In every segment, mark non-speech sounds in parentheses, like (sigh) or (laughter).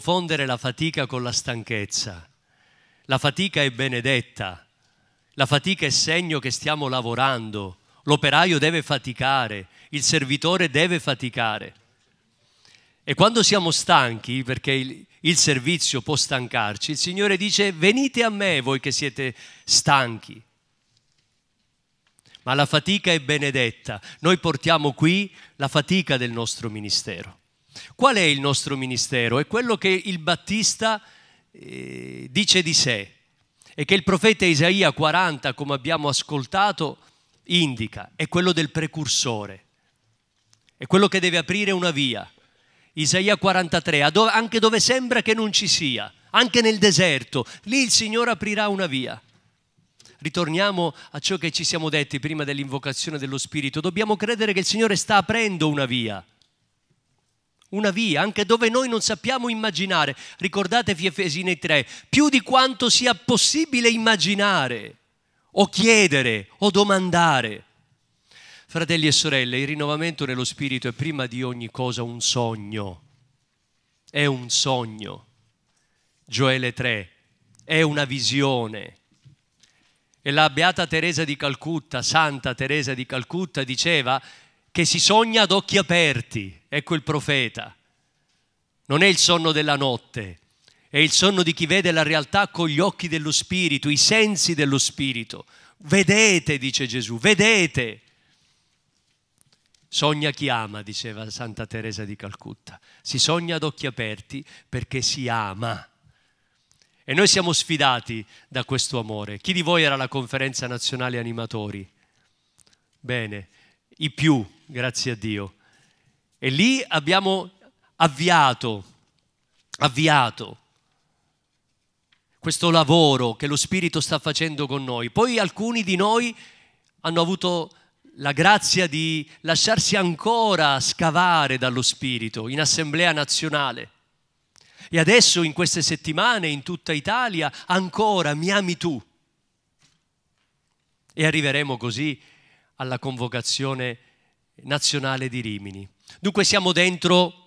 confondere la fatica con la stanchezza. La fatica è benedetta, la fatica è segno che stiamo lavorando, l'operaio deve faticare, il servitore deve faticare. E quando siamo stanchi, perché il, il servizio può stancarci, il Signore dice venite a me voi che siete stanchi. Ma la fatica è benedetta. Noi portiamo qui la fatica del nostro ministero. Qual è il nostro ministero? È quello che il Battista eh, dice di sé e che il profeta Isaia 40, come abbiamo ascoltato, indica. È quello del precursore, è quello che deve aprire una via. Isaia 43, anche dove sembra che non ci sia, anche nel deserto, lì il Signore aprirà una via. Ritorniamo a ciò che ci siamo detti prima dell'invocazione dello Spirito. Dobbiamo credere che il Signore sta aprendo una via una via, anche dove noi non sappiamo immaginare. Ricordatevi Efesini 3, più di quanto sia possibile immaginare o chiedere o domandare. Fratelli e sorelle, il rinnovamento nello spirito è prima di ogni cosa un sogno. È un sogno. Gioele 3, è una visione. E la beata Teresa di Calcutta, Santa Teresa di Calcutta, diceva che si sogna ad occhi aperti, ecco il profeta. Non è il sonno della notte, è il sonno di chi vede la realtà con gli occhi dello Spirito, i sensi dello Spirito. Vedete, dice Gesù, vedete. Sogna chi ama, diceva Santa Teresa di Calcutta. Si sogna ad occhi aperti perché si ama. E noi siamo sfidati da questo amore. Chi di voi era alla conferenza nazionale animatori? Bene, i più, grazie a Dio. E lì abbiamo avviato, avviato questo lavoro che lo Spirito sta facendo con noi. Poi alcuni di noi hanno avuto la grazia di lasciarsi ancora scavare dallo Spirito in Assemblea nazionale. E adesso in queste settimane in tutta Italia ancora mi ami tu. E arriveremo così alla convocazione nazionale di Rimini. Dunque siamo dentro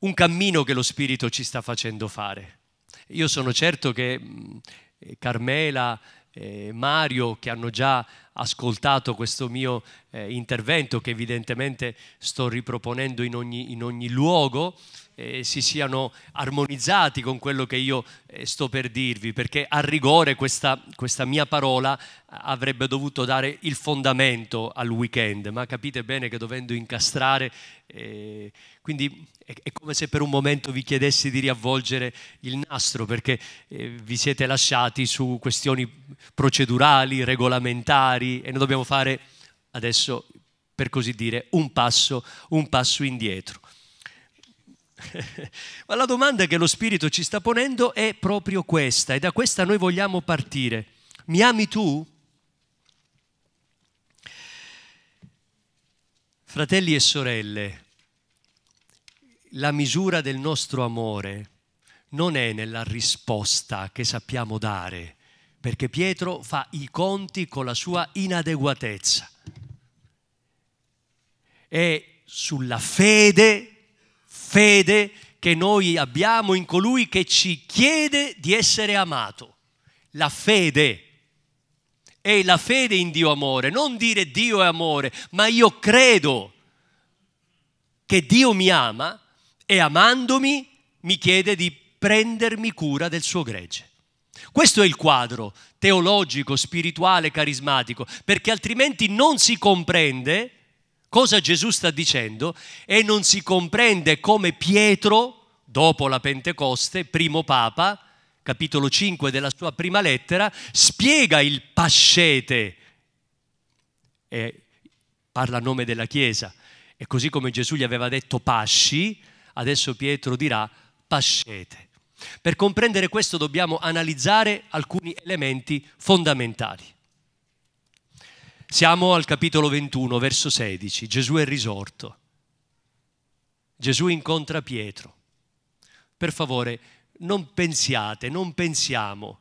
un cammino che lo Spirito ci sta facendo fare. Io sono certo che mm, eh, Carmela e eh, Mario, che hanno già ascoltato questo mio eh, intervento, che evidentemente sto riproponendo in ogni, in ogni luogo, eh, si siano armonizzati con quello che io eh, sto per dirvi, perché a rigore questa, questa mia parola eh, avrebbe dovuto dare il fondamento al weekend, ma capite bene che dovendo incastrare, eh, quindi è, è, come se per un momento vi chiedessi di riavvolgere il nastro, perché eh, vi siete lasciati su questioni procedurali, regolamentari e noi dobbiamo fare adesso, per così dire, un passo, un passo indietro. (laughs) Ma la domanda che lo Spirito ci sta ponendo è proprio questa e da questa noi vogliamo partire. Mi ami tu? Fratelli e sorelle, la misura del nostro amore non è nella risposta che sappiamo dare, perché Pietro fa i conti con la sua inadeguatezza. È sulla fede fede che noi abbiamo in colui che ci chiede di essere amato. La fede. È la fede in Dio amore, non dire Dio è amore, ma io credo che Dio mi ama e amandomi mi chiede di prendermi cura del suo gregge. Questo è il quadro teologico, spirituale, carismatico, perché altrimenti non si comprende cosa Gesù sta dicendo e non si comprende come Pietro, dopo la Pentecoste, primo Papa, capitolo 5 della sua prima lettera, spiega il pascete e parla a nome della Chiesa. E così come Gesù gli aveva detto pasci, adesso Pietro dirà pascete. Per comprendere questo dobbiamo analizzare alcuni elementi fondamentali. Siamo al capitolo 21, verso 16. Gesù è risorto. Gesù incontra Pietro. Per favore, non pensiate, non pensiamo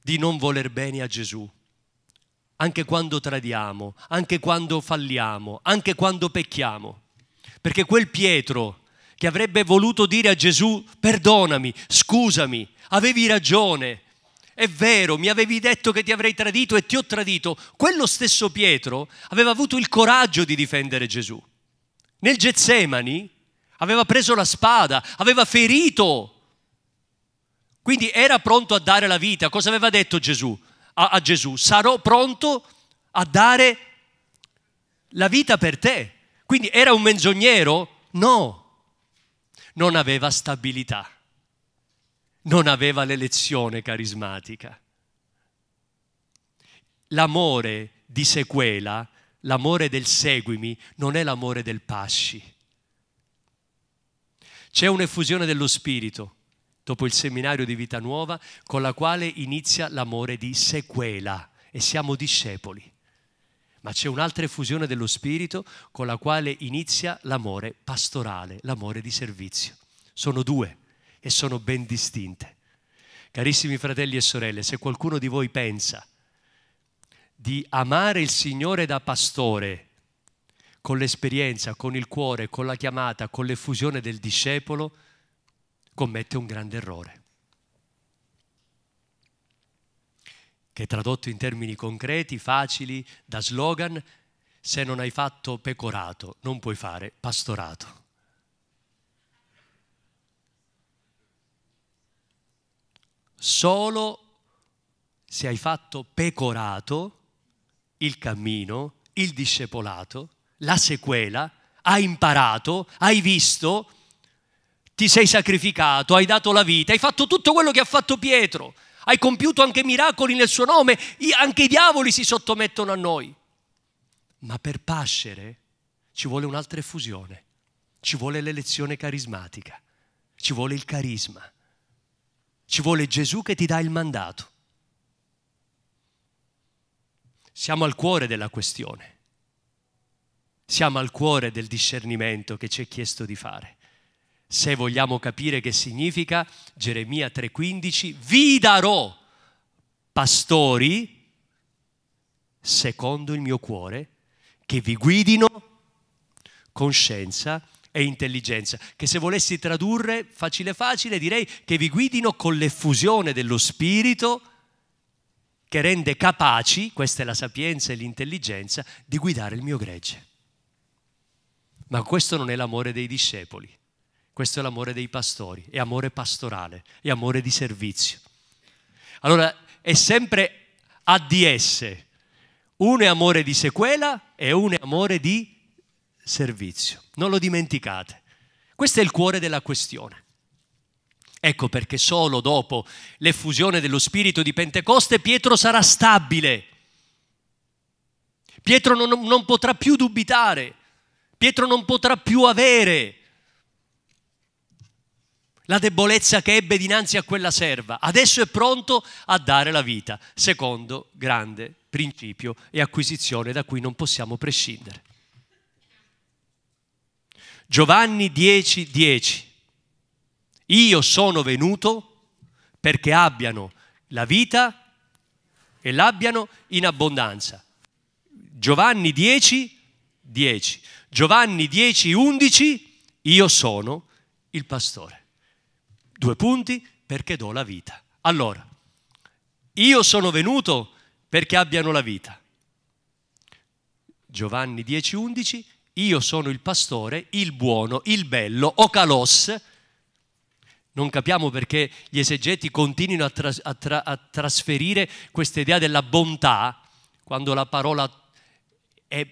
di non voler bene a Gesù. Anche quando tradiamo, anche quando falliamo, anche quando pecchiamo. Perché quel Pietro che avrebbe voluto dire a Gesù perdonami, scusami, avevi ragione, è vero, mi avevi detto che ti avrei tradito e ti ho tradito. Quello stesso Pietro aveva avuto il coraggio di difendere Gesù. Nel Getsemani aveva preso la spada, aveva ferito. Quindi era pronto a dare la vita. Cosa aveva detto Gesù a, a Gesù? Sarò pronto a dare la vita per te. Quindi era un menzognero? No, non aveva stabilità non aveva l'elezione carismatica. L'amore di sequela, l'amore del seguimi, non è l'amore del pasci. C'è un'effusione dello spirito dopo il seminario di vita nuova con la quale inizia l'amore di sequela e siamo discepoli. Ma c'è un'altra effusione dello spirito con la quale inizia l'amore pastorale, l'amore di servizio. Sono due e sono ben distinte. Carissimi fratelli e sorelle, se qualcuno di voi pensa di amare il Signore da pastore, con l'esperienza, con il cuore, con la chiamata, con l'effusione del discepolo, commette un grande errore. Che tradotto in termini concreti, facili, da slogan, se non hai fatto pecorato, non puoi fare pastorato. solo se hai fatto pecorato il cammino, il discepolato, la sequela, hai imparato, hai visto, ti sei sacrificato, hai dato la vita, hai fatto tutto quello che ha fatto Pietro, hai compiuto anche miracoli nel suo nome, anche i diavoli si sottomettono a noi. Ma per pascere ci vuole un'altra effusione, ci vuole l'elezione carismatica, ci vuole il carisma. Ci vuole Gesù che ti dà il mandato. Siamo al cuore della questione. Siamo al cuore del discernimento che ci è chiesto di fare. Se vogliamo capire che significa, Geremia 3:15, vi darò pastori secondo il mio cuore, che vi guidino con scienza e intelligenza, che se volessi tradurre facile facile direi che vi guidino con l'effusione dello spirito che rende capaci, questa è la sapienza e l'intelligenza, di guidare il mio gregge. Ma questo non è l'amore dei discepoli, questo è l'amore dei pastori, è amore pastorale, è amore di servizio. Allora è sempre ADS, uno è amore di sequela e uno è amore di servizio. Non lo dimenticate. Questo è il cuore della questione. Ecco perché solo dopo l'effusione dello Spirito di Pentecoste Pietro sarà stabile. Pietro non, non potrà più dubitare. Pietro non potrà più avere la debolezza che ebbe dinanzi a quella serva. Adesso è pronto a dare la vita, secondo grande principio e acquisizione da cui non possiamo prescindere. Giovanni 10, 10. Io sono venuto perché abbiano la vita e l'abbiano in abbondanza. Giovanni 10, 10. Giovanni 10, 11. Io sono il pastore. Due punti perché do la vita. Allora, io sono venuto perché abbiano la vita. Giovanni 10, 11 io sono il pastore, il buono, il bello, o calos. Non capiamo perché gli esegeti continuino a, tras a, tra a trasferire questa idea della bontà quando la parola è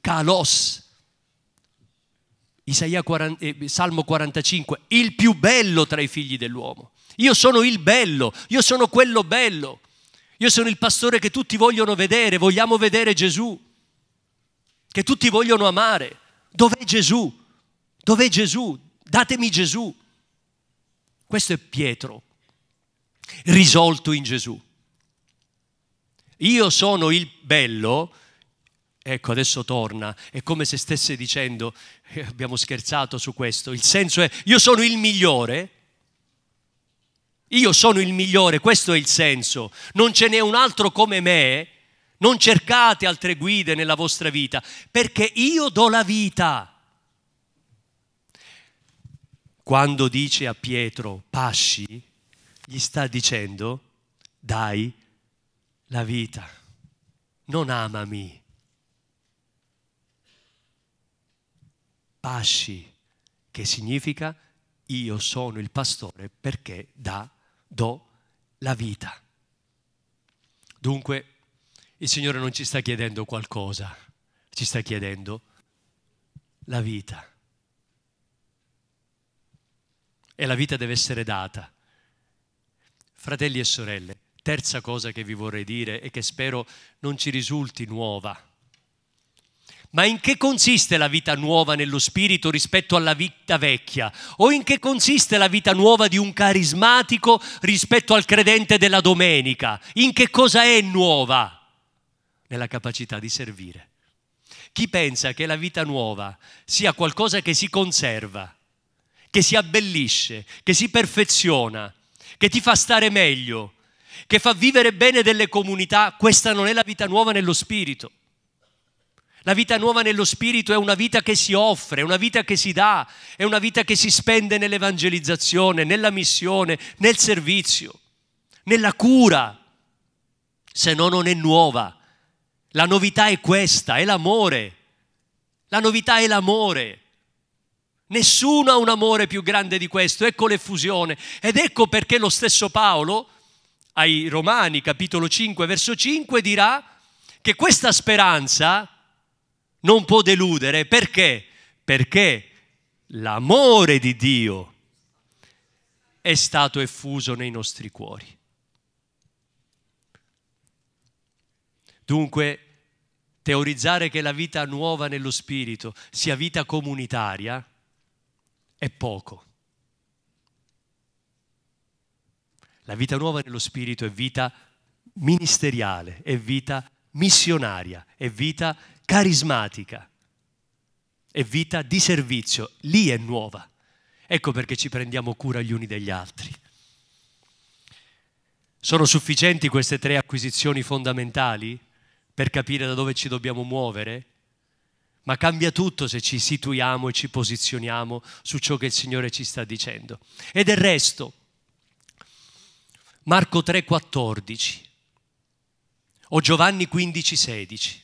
calos. Isaia 40, eh, Salmo 45, il più bello tra i figli dell'uomo. Io sono il bello, io sono quello bello, io sono il pastore che tutti vogliono vedere, vogliamo vedere Gesù che tutti vogliono amare. Dov'è Gesù? Dov'è Gesù? Datemi Gesù. Questo è Pietro, risolto in Gesù. Io sono il bello, ecco adesso torna, è come se stesse dicendo, eh, abbiamo scherzato su questo, il senso è io sono il migliore, io sono il migliore, questo è il senso, non ce n'è un altro come me, non cercate altre guide nella vostra vita, perché io do la vita. Quando dice a Pietro, pasci, gli sta dicendo, dai la vita, non amami. Pasci, che significa io sono il pastore perché da, do la vita. Dunque il Signore non ci sta chiedendo qualcosa, ci sta chiedendo la vita. E la vita deve essere data. Fratelli e sorelle, terza cosa che vi vorrei dire e che spero non ci risulti nuova. Ma in che consiste la vita nuova nello spirito rispetto alla vita vecchia? O in che consiste la vita nuova di un carismatico rispetto al credente della domenica? In che cosa è nuova? nella capacità di servire. Chi pensa che la vita nuova sia qualcosa che si conserva, che si abbellisce, che si perfeziona, che ti fa stare meglio, che fa vivere bene delle comunità, questa non è la vita nuova nello spirito. La vita nuova nello spirito è una vita che si offre, è una vita che si dà, è una vita che si spende nell'evangelizzazione, nella missione, nel servizio, nella cura. Se no non è nuova, la novità è questa, è l'amore. La novità è l'amore. Nessuno ha un amore più grande di questo, ecco l'effusione. Ed ecco perché lo stesso Paolo ai Romani, capitolo 5, verso 5, dirà che questa speranza non può deludere. Perché? Perché l'amore di Dio è stato effuso nei nostri cuori. Dunque teorizzare che la vita nuova nello Spirito sia vita comunitaria è poco. La vita nuova nello Spirito è vita ministeriale, è vita missionaria, è vita carismatica, è vita di servizio. Lì è nuova. Ecco perché ci prendiamo cura gli uni degli altri. Sono sufficienti queste tre acquisizioni fondamentali? per capire da dove ci dobbiamo muovere, ma cambia tutto se ci situiamo e ci posizioniamo su ciò che il Signore ci sta dicendo. E del resto, Marco 3,14 o Giovanni 15,16.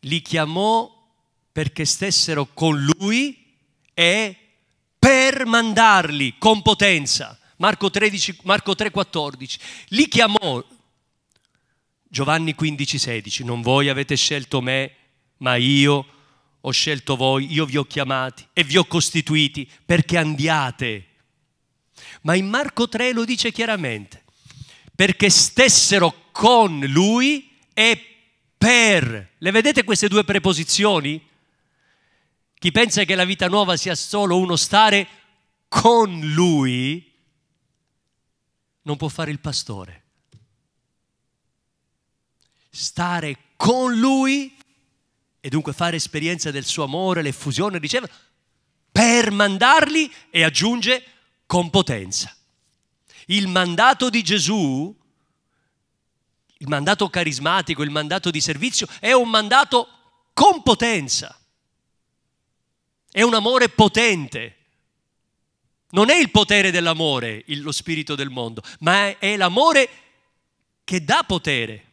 Li chiamò perché stessero con lui e per mandarli con potenza. Marco, 13, Marco 3,14. Li chiamò Giovanni 15,16, non voi avete scelto me, ma io ho scelto voi, io vi ho chiamati e vi ho costituiti perché andiate. Ma in Marco 3 lo dice chiaramente, perché stessero con lui e per. Le vedete queste due preposizioni? Chi pensa che la vita nuova sia solo uno stare con lui, non può fare il pastore stare con Lui e dunque fare esperienza del suo amore, l'effusione, diceva, per mandarli e aggiunge con potenza. Il mandato di Gesù, il mandato carismatico, il mandato di servizio, è un mandato con potenza. È un amore potente. Non è il potere dell'amore, lo spirito del mondo, ma è l'amore che dà potere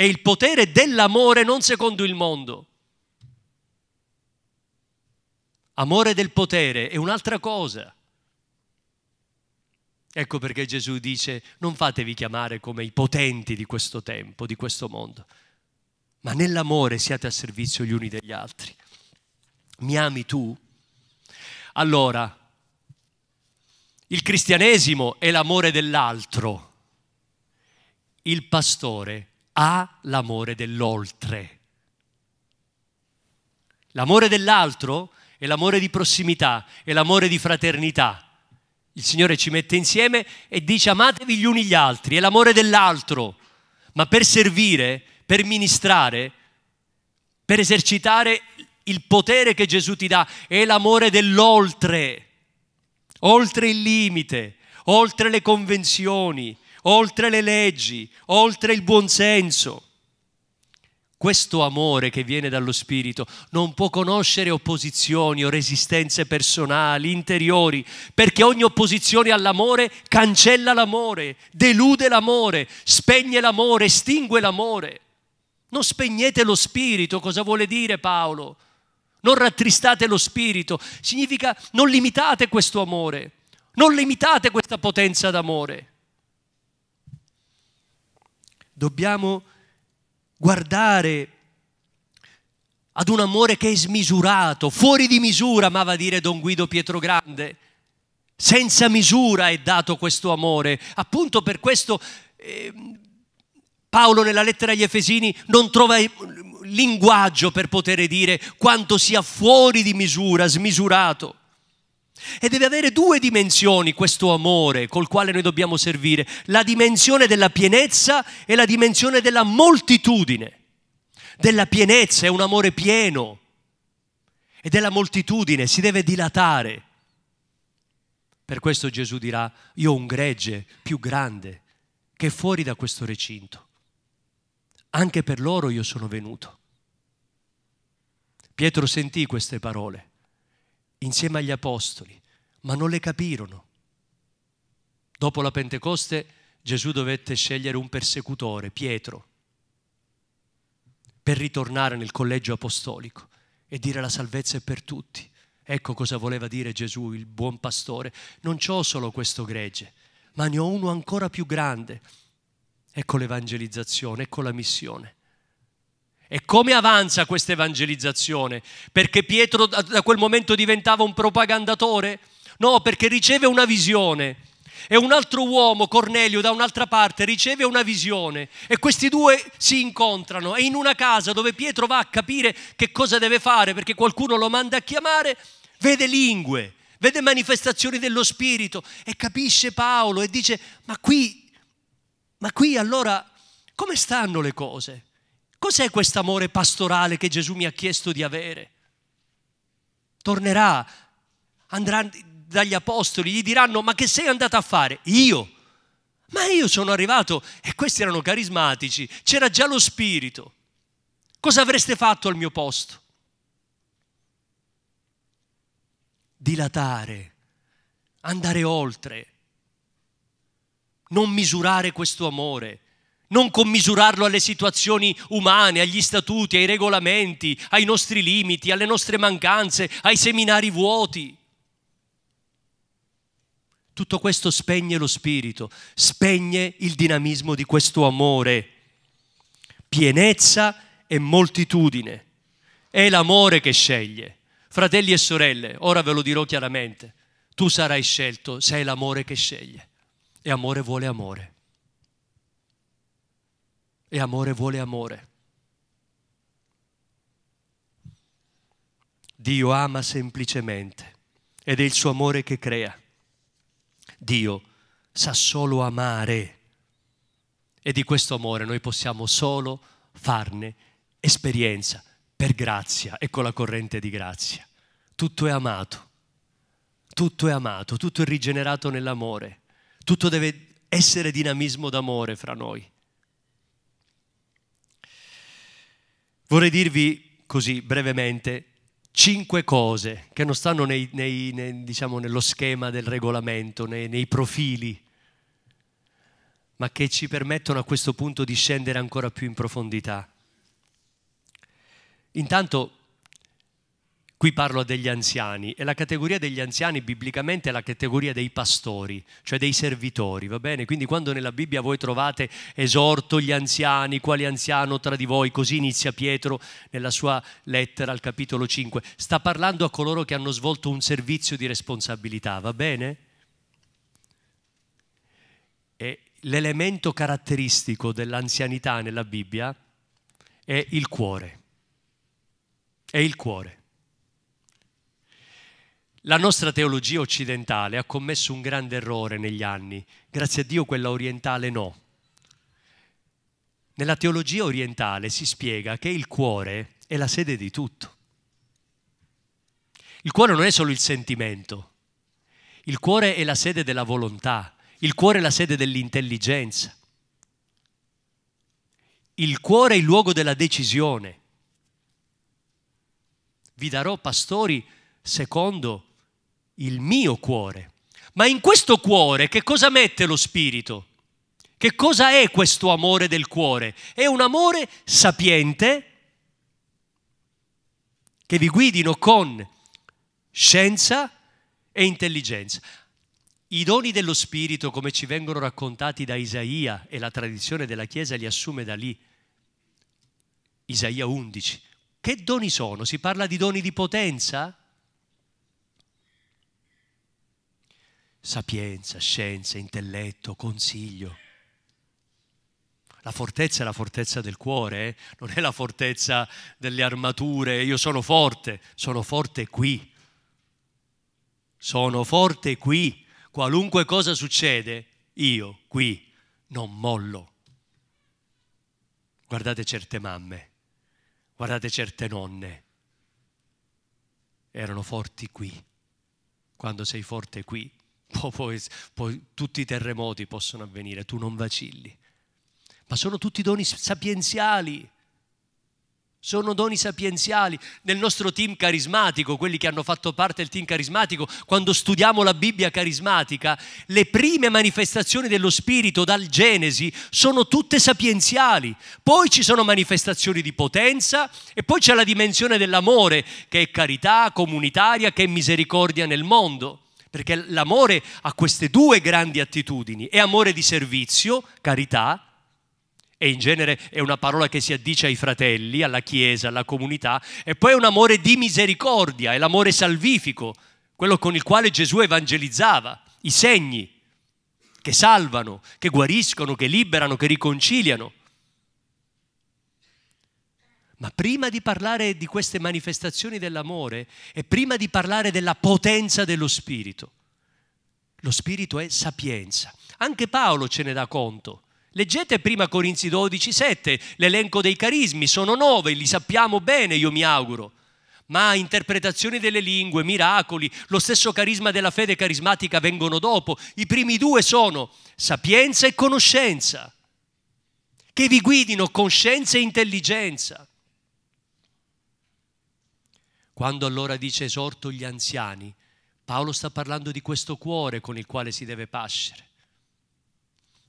è il potere dell'amore non secondo il mondo. Amore del potere è un'altra cosa. Ecco perché Gesù dice non fatevi chiamare come i potenti di questo tempo, di questo mondo, ma nell'amore siate a servizio gli uni degli altri. Mi ami tu? Allora, il cristianesimo è l'amore dell'altro, il pastore ha l'amore dell'oltre. L'amore dell'altro è l'amore di prossimità, è l'amore di fraternità. Il Signore ci mette insieme e dice amatevi gli uni gli altri, è l'amore dell'altro. Ma per servire, per ministrare, per esercitare il potere che Gesù ti dà, è l'amore dell'oltre, oltre il limite, oltre le convenzioni, oltre le leggi, oltre il buonsenso. Questo amore che viene dallo Spirito non può conoscere opposizioni o resistenze personali, interiori, perché ogni opposizione all'amore cancella l'amore, delude l'amore, spegne l'amore, estingue l'amore. Non spegnete lo Spirito, cosa vuole dire Paolo? Non rattristate lo Spirito, significa non limitate questo amore, non limitate questa potenza d'amore dobbiamo guardare ad un amore che è smisurato, fuori di misura, amava dire Don Guido Pietro Grande. Senza misura è dato questo amore. Appunto per questo eh, Paolo nella lettera agli Efesini non trova linguaggio per poter dire quanto sia fuori di misura, smisurato. E deve avere due dimensioni questo amore col quale noi dobbiamo servire, la dimensione della pienezza e la dimensione della moltitudine. Della pienezza è un amore pieno e della moltitudine si deve dilatare. Per questo Gesù dirà, io ho un gregge più grande che è fuori da questo recinto. Anche per loro io sono venuto. Pietro sentì queste parole insieme agli apostoli, ma non le capirono. Dopo la Pentecoste Gesù dovette scegliere un persecutore, Pietro, per ritornare nel collegio apostolico e dire la salvezza è per tutti. Ecco cosa voleva dire Gesù, il buon pastore. Non c'ho solo questo gregge, ma ne ho uno ancora più grande. Ecco l'evangelizzazione, ecco la missione. E come avanza questa evangelizzazione? Perché Pietro da quel momento diventava un propagandatore? No, perché riceve una visione. E un altro uomo, Cornelio, da un'altra parte, riceve una visione. E questi due si incontrano. E in una casa dove Pietro va a capire che cosa deve fare, perché qualcuno lo manda a chiamare, vede lingue, vede manifestazioni dello Spirito. E capisce Paolo e dice, ma qui, ma qui allora come stanno le cose? Cos'è quest'amore pastorale che Gesù mi ha chiesto di avere? Tornerà, andrà dagli apostoli, gli diranno ma che sei andato a fare? Io. Ma io sono arrivato e questi erano carismatici, c'era già lo spirito. Cosa avreste fatto al mio posto? Dilatare, andare oltre, non misurare questo amore non commisurarlo alle situazioni umane, agli statuti, ai regolamenti, ai nostri limiti, alle nostre mancanze, ai seminari vuoti. Tutto questo spegne lo spirito, spegne il dinamismo di questo amore. Pienezza e moltitudine. È l'amore che sceglie. Fratelli e sorelle, ora ve lo dirò chiaramente, tu sarai scelto, se è l'amore che sceglie. E amore vuole amore e amore vuole amore. Dio ama semplicemente ed è il suo amore che crea. Dio sa solo amare e di questo amore noi possiamo solo farne esperienza per grazia e con la corrente di grazia. Tutto è amato, tutto è amato, tutto è rigenerato nell'amore, tutto deve essere dinamismo d'amore fra noi. Vorrei dirvi così brevemente cinque cose che non stanno nei, nei, nei, diciamo, nello schema del regolamento, nei profili, ma che ci permettono a questo punto di scendere ancora più in profondità. Intanto Qui parlo degli anziani e la categoria degli anziani biblicamente è la categoria dei pastori, cioè dei servitori, va bene? Quindi quando nella Bibbia voi trovate esorto gli anziani, quale anziano tra di voi, così inizia Pietro nella sua lettera al capitolo 5, sta parlando a coloro che hanno svolto un servizio di responsabilità, va bene? E l'elemento caratteristico dell'anzianità nella Bibbia è il cuore. È il cuore. La nostra teologia occidentale ha commesso un grande errore negli anni, grazie a Dio quella orientale no. Nella teologia orientale si spiega che il cuore è la sede di tutto. Il cuore non è solo il sentimento, il cuore è la sede della volontà, il cuore è la sede dell'intelligenza, il cuore è il luogo della decisione. Vi darò pastori secondo il mio cuore. Ma in questo cuore che cosa mette lo Spirito? Che cosa è questo amore del cuore? È un amore sapiente che vi guidino con scienza e intelligenza. I doni dello Spirito, come ci vengono raccontati da Isaia e la tradizione della Chiesa li assume da lì, Isaia 11, che doni sono? Si parla di doni di potenza? Sapienza, scienza, intelletto, consiglio. La fortezza è la fortezza del cuore, eh? non è la fortezza delle armature. Io sono forte, sono forte qui. Sono forte qui. Qualunque cosa succede, io qui non mollo. Guardate certe mamme, guardate certe nonne. Erano forti qui. Quando sei forte qui, poi, poi, poi, tutti i terremoti possono avvenire, tu non vacilli. Ma sono tutti doni sapienziali. Sono doni sapienziali. Nel nostro team carismatico, quelli che hanno fatto parte del team carismatico, quando studiamo la Bibbia carismatica, le prime manifestazioni dello Spirito dal Genesi sono tutte sapienziali. Poi ci sono manifestazioni di potenza e poi c'è la dimensione dell'amore, che è carità comunitaria, che è misericordia nel mondo. Perché l'amore ha queste due grandi attitudini, è amore di servizio, carità, e in genere è una parola che si addice ai fratelli, alla Chiesa, alla comunità, e poi è un amore di misericordia, è l'amore salvifico, quello con il quale Gesù evangelizzava, i segni che salvano, che guariscono, che liberano, che riconciliano. Ma prima di parlare di queste manifestazioni dell'amore e prima di parlare della potenza dello Spirito, lo Spirito è sapienza. Anche Paolo ce ne dà conto. Leggete prima Corinzi 12, 7, l'elenco dei carismi, sono nove, li sappiamo bene, io mi auguro. Ma interpretazioni delle lingue, miracoli, lo stesso carisma della fede carismatica vengono dopo. I primi due sono sapienza e conoscenza. Che vi guidino coscienza e intelligenza. Quando allora dice esorto gli anziani, Paolo sta parlando di questo cuore con il quale si deve pascere.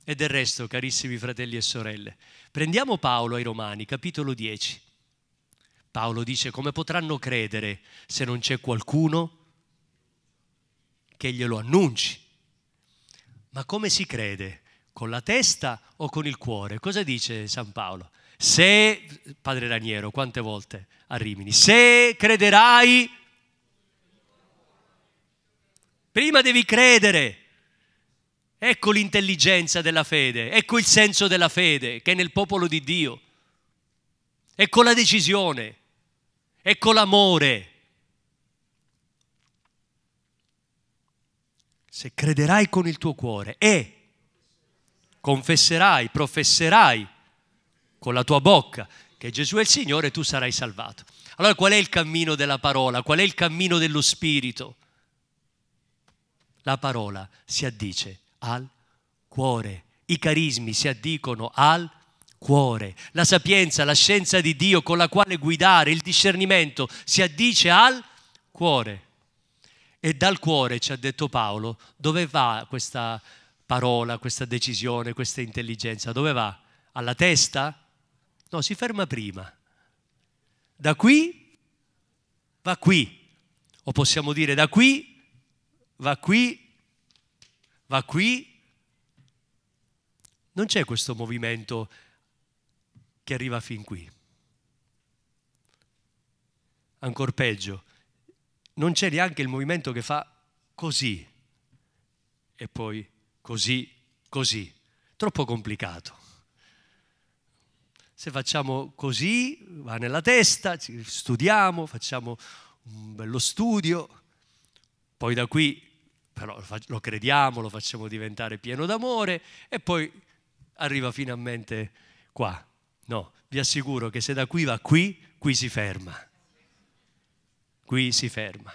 E del resto, carissimi fratelli e sorelle, prendiamo Paolo ai Romani, capitolo 10. Paolo dice come potranno credere se non c'è qualcuno che glielo annunci. Ma come si crede? Con la testa o con il cuore? Cosa dice San Paolo? Se, padre Raniero, quante volte a Rimini, se crederai, prima devi credere. Ecco l'intelligenza della fede, ecco il senso della fede che è nel popolo di Dio, ecco la decisione, ecco l'amore. Se crederai con il tuo cuore e confesserai, professerai con la tua bocca che Gesù è il Signore, tu sarai salvato. Allora qual è il cammino della parola? Qual è il cammino dello Spirito? La parola si addice al cuore, i carismi si addicono al cuore, la sapienza, la scienza di Dio con la quale guidare, il discernimento si addice al cuore. E dal cuore, ci ha detto Paolo, dove va questa parola, questa decisione, questa intelligenza? Dove va? Alla testa? No, si ferma prima. Da qui va qui. O possiamo dire da qui va qui, va qui. Non c'è questo movimento che arriva fin qui. Ancora peggio, non c'è neanche il movimento che fa così e poi così, così. Troppo complicato se facciamo così, va nella testa, studiamo, facciamo un bello studio, poi da qui però lo crediamo, lo facciamo diventare pieno d'amore e poi arriva finalmente qua. No, vi assicuro che se da qui va qui, qui si ferma. Qui si ferma.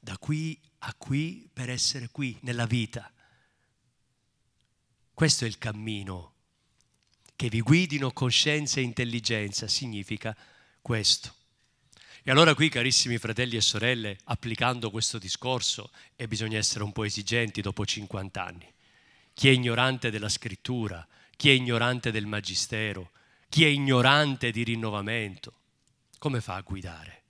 Da qui a qui per essere qui nella vita. Questo è il cammino che vi guidino coscienza e intelligenza significa questo. E allora qui, carissimi fratelli e sorelle, applicando questo discorso, e bisogna essere un po' esigenti dopo 50 anni, chi è ignorante della scrittura, chi è ignorante del magistero, chi è ignorante di rinnovamento, come fa a guidare?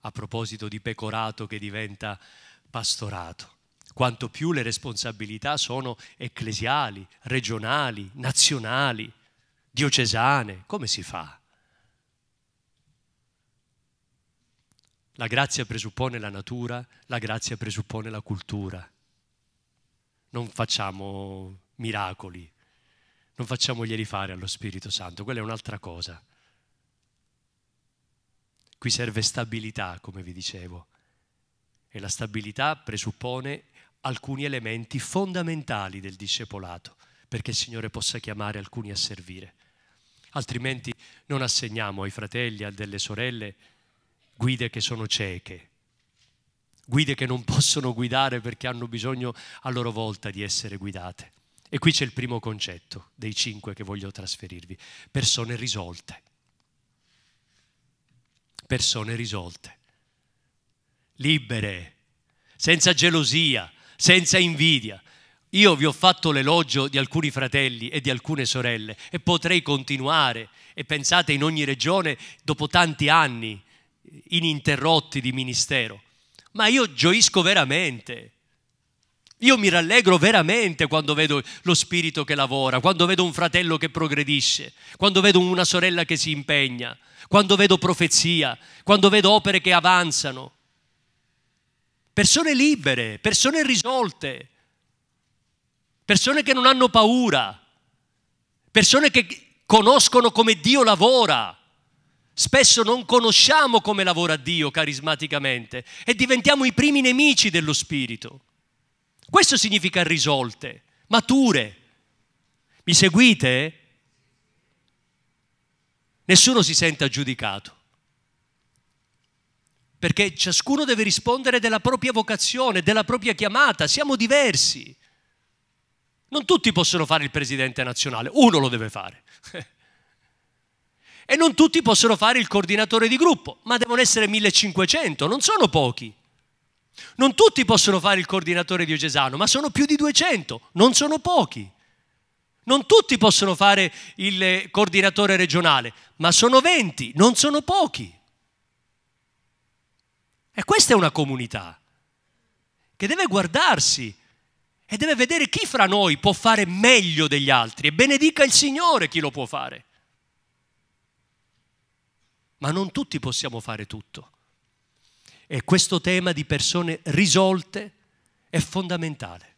A proposito di pecorato che diventa pastorato, quanto più le responsabilità sono ecclesiali, regionali, nazionali, diocesane. Come si fa? La grazia presuppone la natura, la grazia presuppone la cultura. Non facciamo miracoli, non facciamoglieli fare allo Spirito Santo, quella è un'altra cosa. Qui serve stabilità, come vi dicevo, e la stabilità presuppone alcuni elementi fondamentali del discepolato perché il Signore possa chiamare alcuni a servire. Altrimenti non assegniamo ai fratelli, a delle sorelle, guide che sono cieche, guide che non (laughs) possono guidare perché hanno bisogno a loro volta di essere guidate. E qui c'è il primo concetto dei cinque che voglio trasferirvi, persone risolte. Persone risolte, libere, senza gelosia, senza invidia. Io vi ho fatto l'elogio di alcuni fratelli e di alcune sorelle e potrei continuare e pensate in ogni regione dopo tanti anni ininterrotti di ministero, ma io gioisco veramente. Io mi rallegro veramente quando vedo lo spirito che lavora, quando vedo un fratello che progredisce, quando vedo una sorella che si impegna, quando vedo profezia, quando vedo opere che avanzano persone libere, persone risolte, persone che non hanno paura, persone che conoscono come Dio lavora. Spesso non conosciamo come lavora Dio carismaticamente e diventiamo i primi nemici dello Spirito. Questo significa risolte, mature. Mi seguite? Nessuno si senta giudicato perché ciascuno deve rispondere della propria vocazione, della propria chiamata, siamo diversi. Non tutti possono fare il presidente nazionale, uno lo deve fare. (laughs) e non tutti possono fare il coordinatore di gruppo, ma devono essere 1500, non sono pochi. Non tutti possono fare il coordinatore diocesano, ma sono più di 200, non sono pochi. Non tutti possono fare il eh, coordinatore regionale, ma sono 20, non sono pochi. E questa è una comunità che deve guardarsi e deve vedere chi fra noi può fare meglio degli altri e benedica il Signore chi lo può fare. Ma non tutti possiamo fare tutto. E questo tema di persone risolte è fondamentale.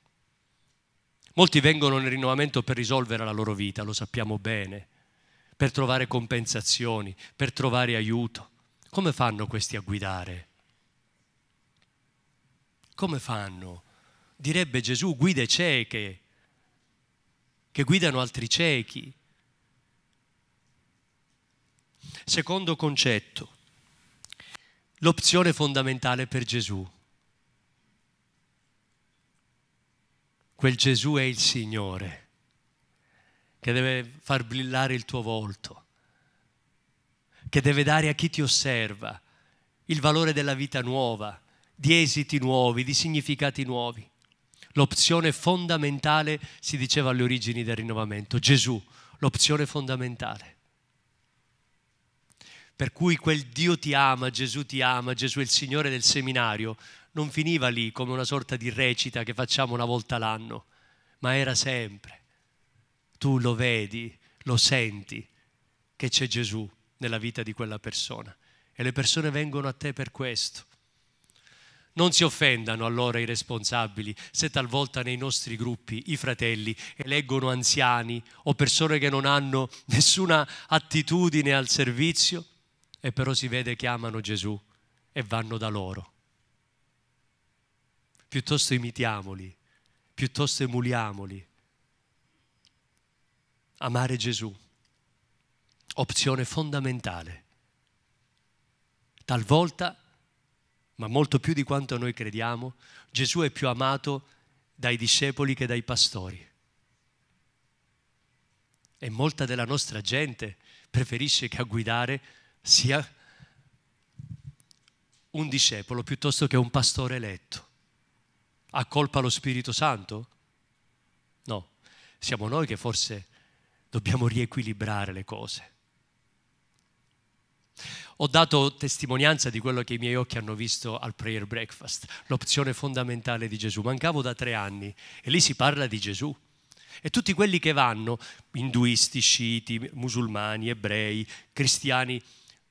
Molti vengono nel rinnovamento per risolvere la loro vita, lo sappiamo bene, per trovare compensazioni, per trovare aiuto. Come fanno questi a guidare come fanno? Direbbe Gesù, guide cieche, che guidano altri ciechi. Secondo concetto, l'opzione fondamentale per Gesù. Quel Gesù è il Signore che deve far brillare il tuo volto, che deve dare a chi ti osserva il valore della vita nuova, di esiti nuovi, di significati nuovi. L'opzione fondamentale, si diceva alle origini del rinnovamento, Gesù, l'opzione fondamentale. Per cui quel Dio ti ama, Gesù ti ama, Gesù è il Signore del seminario, non finiva lì come una sorta di recita che facciamo una volta l'anno, ma era sempre. Tu lo vedi, lo senti, che c'è Gesù nella vita di quella persona. E le persone vengono a te per questo non si offendano allora i responsabili se talvolta nei nostri gruppi i fratelli eleggono anziani o persone che non hanno nessuna attitudine al servizio e però si vede che amano Gesù e vanno da loro. Piuttosto imitiamoli, piuttosto emuliamoli. Amare Gesù, opzione fondamentale. Talvolta ma molto più di quanto noi crediamo, Gesù è più amato dai discepoli che dai pastori. E molta della nostra gente preferisce che a guidare sia un discepolo piuttosto che un pastore eletto. Ha colpa lo Spirito Santo? No, siamo noi che forse dobbiamo riequilibrare le cose. Ho dato testimonianza di quello che i miei occhi hanno visto al prayer breakfast, l'opzione fondamentale di Gesù. Mancavo da tre anni e lì si parla di Gesù. E tutti quelli che vanno, induisti, sciiti, musulmani, ebrei, cristiani,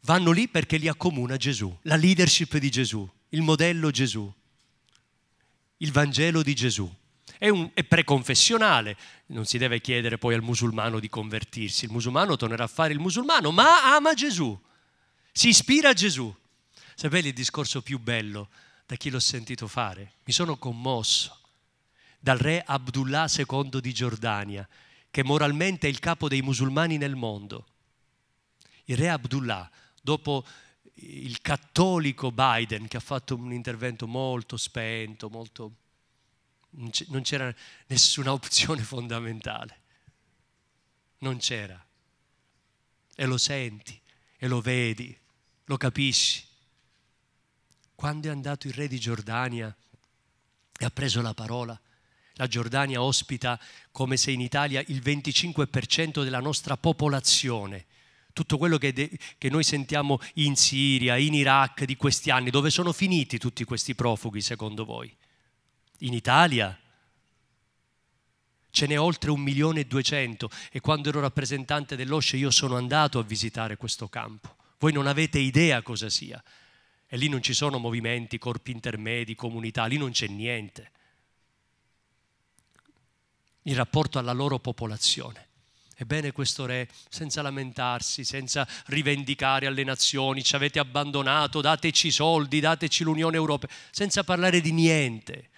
vanno lì perché li accomuna Gesù, la leadership di Gesù, il modello Gesù, il Vangelo di Gesù. È, un, è, preconfessionale, non si deve chiedere poi al musulmano di convertirsi, il musulmano tornerà a fare il musulmano, ma ama Gesù. Si ispira a Gesù. Sapete il discorso più bello da chi l'ho sentito fare? Mi sono commosso dal re Abdullah II di Giordania, che moralmente è il capo dei musulmani nel mondo. Il re Abdullah, dopo il cattolico Biden, che ha fatto un intervento molto spento, molto... non c'era nessuna (laughs) opzione fondamentale. Non c'era. E lo senti, e lo vedi, lo capisci. Quando è andato il re di Giordania e ha preso la parola, la Giordania ospita come se in Italia il 25% della nostra popolazione, tutto quello che, che, noi sentiamo in Siria, in Iraq di questi anni, dove sono finiti tutti questi profughi secondo voi? In Italia? Ce n'è oltre un milione e duecento e quando ero rappresentante dell'OSCE io sono andato a visitare questo campo. Voi non avete idea cosa sia. E lì non ci sono movimenti, corpi intermedi, comunità, lì non c'è niente. In rapporto alla loro popolazione. Ebbene questo re, senza lamentarsi, senza rivendicare alle nazioni, ci avete abbandonato, dateci i soldi, dateci l'Unione Europea, senza parlare di niente,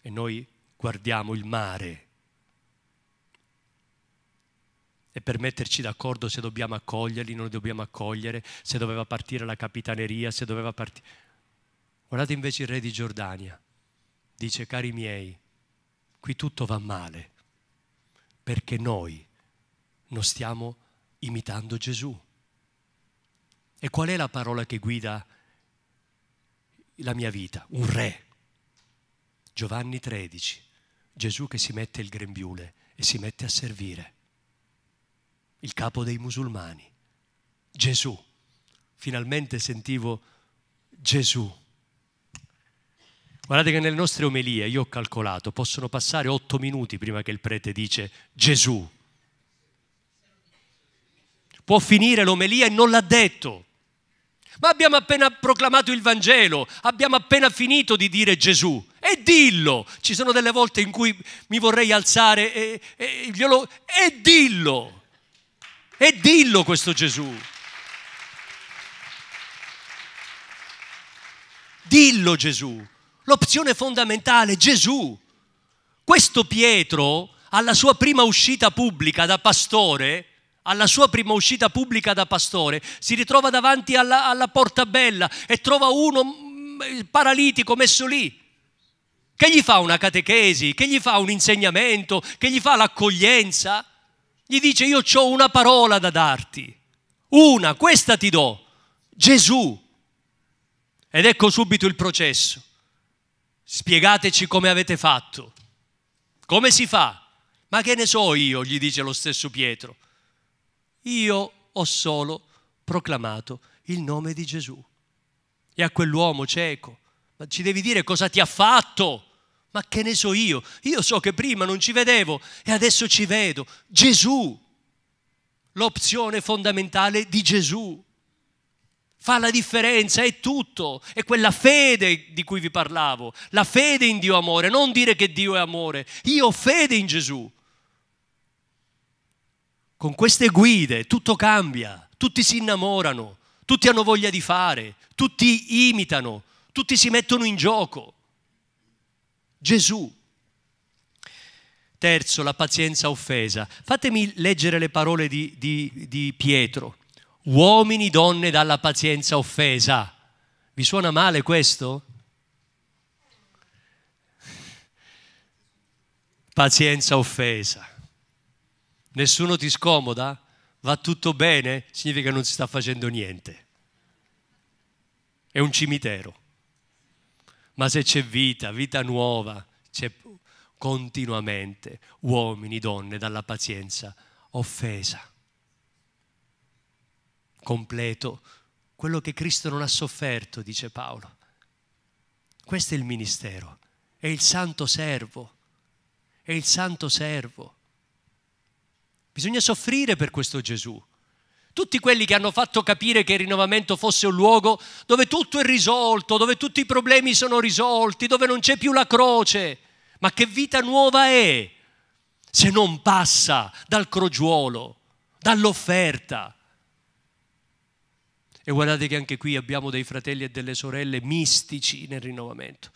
e noi guardiamo il mare. E per metterci d'accordo se dobbiamo accoglierli, non li dobbiamo accogliere, se doveva partire la capitaneria, se doveva partire... Guardate invece il re di Giordania, dice cari miei, qui tutto va male, perché noi non stiamo imitando Gesù. E qual è la parola che guida la mia vita? Un re Giovanni 13, Gesù che si mette il grembiule e si mette a servire, il capo dei musulmani, Gesù. Finalmente sentivo Gesù. Guardate che nelle nostre omelie, io ho calcolato, possono passare otto minuti prima che il prete dice Gesù. Può finire l'omelia e non l'ha detto. Ma abbiamo appena proclamato il Vangelo, abbiamo appena finito di dire Gesù. E dillo! Ci sono delle volte in cui mi vorrei alzare e, e, glielo, e dillo! E dillo questo Gesù! Dillo Gesù! L'opzione fondamentale, Gesù! Questo Pietro, alla sua prima uscita pubblica da pastore, alla sua prima uscita pubblica da pastore, si ritrova davanti alla, alla porta bella e trova uno mm, paralitico messo lì. Che gli fa una catechesi? Che gli fa un insegnamento? Che gli fa l'accoglienza? Gli dice io ho una parola da darti, una, questa ti do, Gesù. Ed ecco subito il processo. Spiegateci come avete fatto. Come si fa? Ma che ne so io, gli dice lo stesso Pietro io ho solo proclamato il nome di Gesù. E a quell'uomo cieco, ma ci devi dire cosa ti ha fatto? Ma che ne so io? Io so che prima non ci vedevo e adesso ci vedo. Gesù, l'opzione fondamentale di Gesù. Fa la differenza, è tutto. È quella fede di cui vi parlavo. La fede in Dio amore, non dire che Dio è amore. Io ho fede in Gesù con queste guide tutto cambia, tutti si innamorano, tutti hanno voglia di fare, tutti imitano, tutti si mettono in gioco. Gesù. Terzo, la pazienza offesa. Fatemi leggere le parole di, di, di Pietro. Uomini, donne dalla pazienza offesa. Vi suona male questo? Pazienza offesa nessuno ti scomoda, va tutto bene, significa che non si sta facendo niente. È un cimitero. Ma se c'è vita, vita nuova, c'è continuamente uomini, donne, dalla pazienza, offesa. Completo quello che Cristo non ha sofferto, dice Paolo. Questo è il ministero, è il santo servo, è il santo servo Bisogna soffrire per questo Gesù. Tutti quelli che hanno fatto capire che il rinnovamento fosse un luogo dove tutto è risolto, dove tutti i problemi sono risolti, dove non c'è più la croce. Ma che vita nuova è se non passa dal crogiuolo, dall'offerta? E guardate che anche qui abbiamo dei fratelli e delle sorelle mistici nel rinnovamento.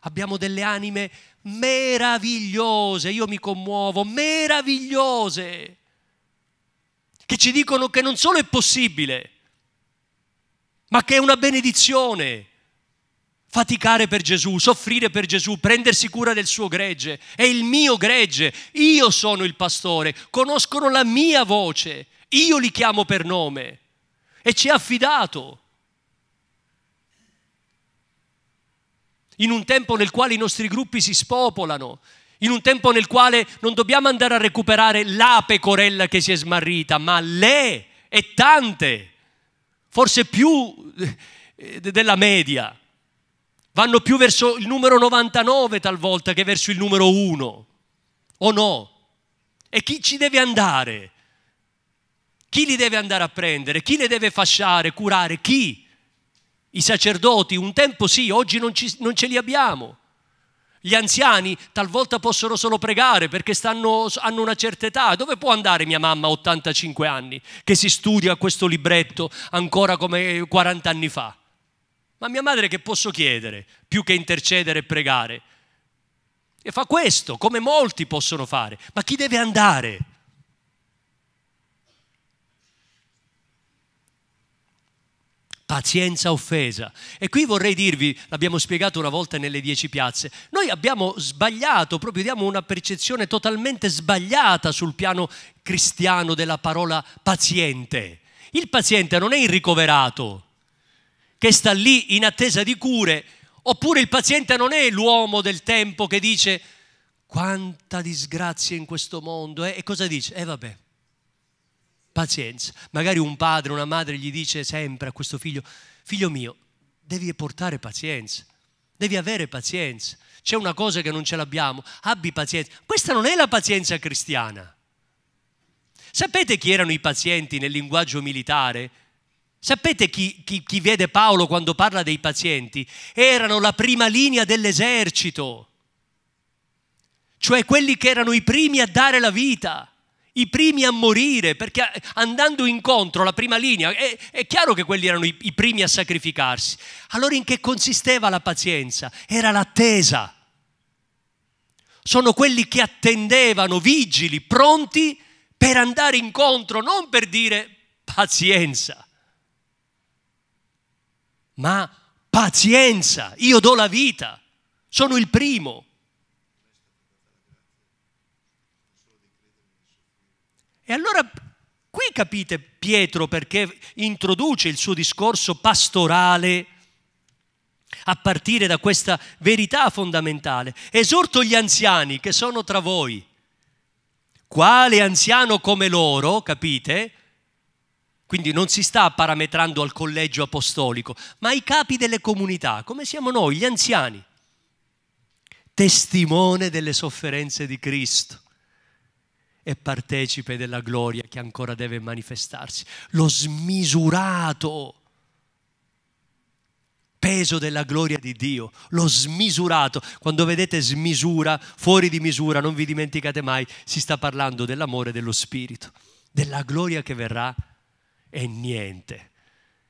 Abbiamo delle anime meravigliose, io mi commuovo, meravigliose, che ci dicono che non solo è possibile, ma che è una benedizione faticare per Gesù, soffrire per Gesù, prendersi cura del suo gregge, è il mio gregge, io sono il pastore, conoscono la mia voce, io li chiamo per nome e ci è affidato in un tempo nel quale i nostri gruppi si spopolano, in un tempo nel quale non dobbiamo andare a recuperare la pecorella che si è smarrita, ma le e tante, forse più eh, della media. Vanno più verso il numero 99 talvolta che verso il numero 1, o no? E chi ci deve andare? Chi li deve andare a prendere? Chi le deve fasciare, curare? Chi? I sacerdoti un tempo sì, oggi non, ci, non ce li abbiamo. Gli anziani talvolta possono solo pregare perché stanno, hanno una certa età. Dove può andare mia mamma a 85 anni che si studia questo libretto ancora come 40 anni fa? Ma mia madre che posso chiedere più che intercedere e pregare? E fa questo, come molti possono fare. Ma chi deve andare? pazienza offesa. E qui vorrei dirvi, l'abbiamo spiegato una volta nelle dieci piazze, noi abbiamo sbagliato, proprio diamo una percezione totalmente sbagliata sul piano cristiano della parola paziente. Il paziente non è il ricoverato che sta lì in attesa di cure, oppure il paziente non è l'uomo del tempo che dice quanta disgrazia in questo mondo eh? e cosa dice? E eh, vabbè, pazienza. Magari un padre, una madre gli dice sempre a questo figlio, figlio mio, devi portare pazienza, devi avere pazienza. C'è una cosa che non ce l'abbiamo, abbi pazienza. Questa non è la pazienza cristiana. Sapete chi erano i pazienti nel linguaggio militare? Sapete chi, chi, chi, vede Paolo quando parla dei pazienti? Erano la prima linea dell'esercito, cioè quelli che erano i primi a dare la vita i primi a morire, perché andando incontro alla prima linea, è, è chiaro che quelli erano i, i primi a sacrificarsi. Allora in che consisteva la pazienza? Era l'attesa. Sono quelli che attendevano, vigili, pronti per andare incontro, non per dire pazienza, ma pazienza, io do la vita, sono il primo. E allora qui capite Pietro perché introduce il suo discorso pastorale a partire da questa verità fondamentale. Esorto gli anziani che sono tra voi. Quale anziano come loro, capite? Quindi non si sta parametrando al collegio apostolico, ma ai capi delle comunità, come siamo noi, gli anziani, testimone delle sofferenze di Cristo, e partecipe della gloria che ancora deve manifestarsi. Lo smisurato peso della gloria di Dio, lo smisurato. Quando vedete smisura, fuori di misura, non vi dimenticate mai, si sta parlando dell'amore dello Spirito, della gloria che verrà è niente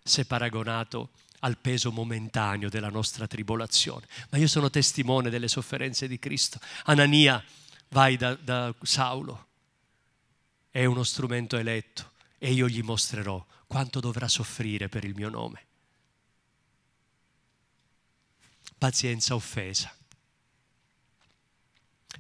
se paragonato al peso momentaneo della nostra tribolazione. Ma io sono testimone delle sofferenze di Cristo. Anania, vai da, da Saulo, è uno strumento eletto e io gli mostrerò quanto dovrà soffrire per il mio nome. Pazienza offesa,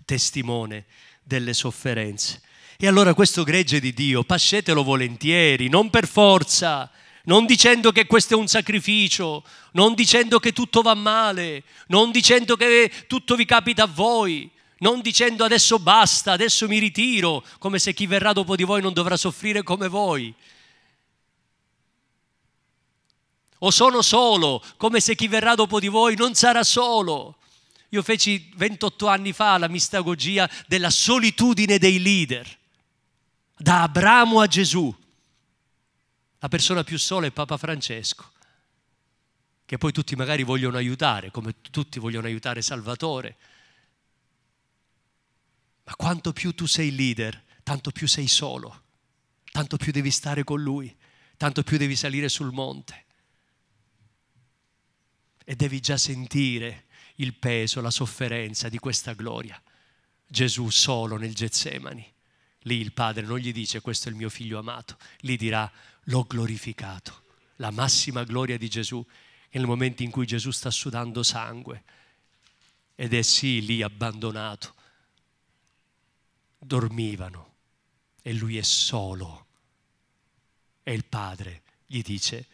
testimone delle sofferenze. E allora questo gregge di Dio, pascetelo volentieri, non per forza, non dicendo che questo è un sacrificio, non dicendo che tutto va male, non dicendo che tutto vi capita a voi, non dicendo adesso basta, adesso mi ritiro, come se chi verrà dopo di voi non dovrà soffrire come voi. O sono solo, come se chi verrà dopo di voi non sarà solo. Io feci 28 anni fa la mistagogia della solitudine dei leader, da Abramo a Gesù. La persona più sola è Papa Francesco, che poi tutti magari vogliono aiutare, come tutti vogliono aiutare Salvatore ma quanto più tu sei leader, tanto più sei solo, tanto più devi stare con lui, tanto più devi salire sul monte. E devi già sentire il peso, la sofferenza di questa gloria. Gesù solo nel Getsemani. Lì il padre non gli dice questo è il mio figlio amato, gli dirà l'ho glorificato. La massima gloria di Gesù è nel momento in cui Gesù sta sudando sangue ed è sì lì abbandonato dormivano e lui è solo. E il padre gli dice,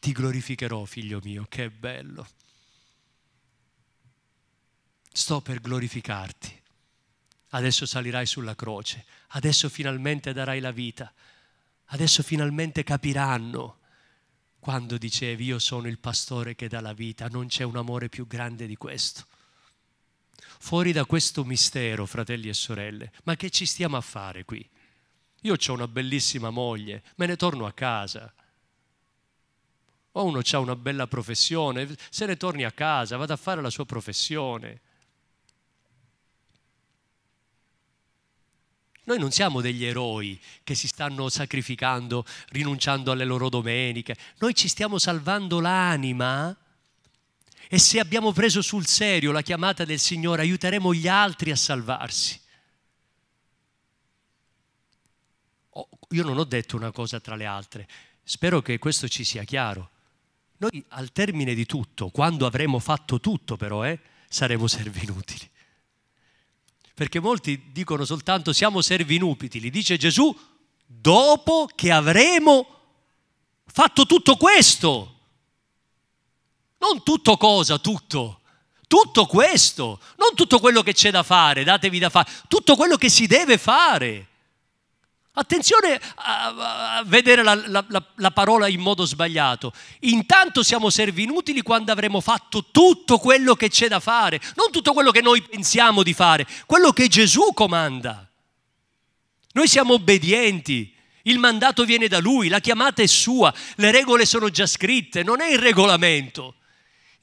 ti glorificherò figlio mio, che bello. Sto per glorificarti. Adesso salirai sulla croce, adesso finalmente darai la vita, adesso finalmente capiranno quando dicevi io sono il pastore che dà la vita, non c'è un amore più grande di questo fuori da questo mistero, fratelli e sorelle, ma che ci stiamo a fare qui? Io ho una bellissima moglie, me ne torno a casa. O uno ha una bella professione, se ne torni a casa, vada a fare la sua professione. Noi non siamo degli eroi che si stanno sacrificando, rinunciando alle loro domeniche. Noi ci stiamo salvando l'anima e se abbiamo preso sul serio la chiamata del Signore, aiuteremo gli altri a salvarsi. Oh, io non ho detto una cosa tra le altre, spero che questo ci sia chiaro. Noi al termine di tutto, quando avremo fatto tutto però, eh, saremo servi inutili. Perché molti dicono soltanto siamo servi inutili, dice Gesù, dopo che avremo fatto tutto questo. Non tutto cosa, tutto. Tutto questo, non tutto quello che c'è da fare, datevi da fare, tutto quello che si deve fare. Attenzione a, a vedere la, la, la, parola in modo sbagliato. Intanto siamo servi inutili quando avremo fatto tutto quello che c'è da fare, non tutto quello che noi pensiamo di fare, quello che Gesù comanda. Noi siamo obbedienti, il mandato viene da Lui, la chiamata è sua, le regole sono già scritte, non è il regolamento.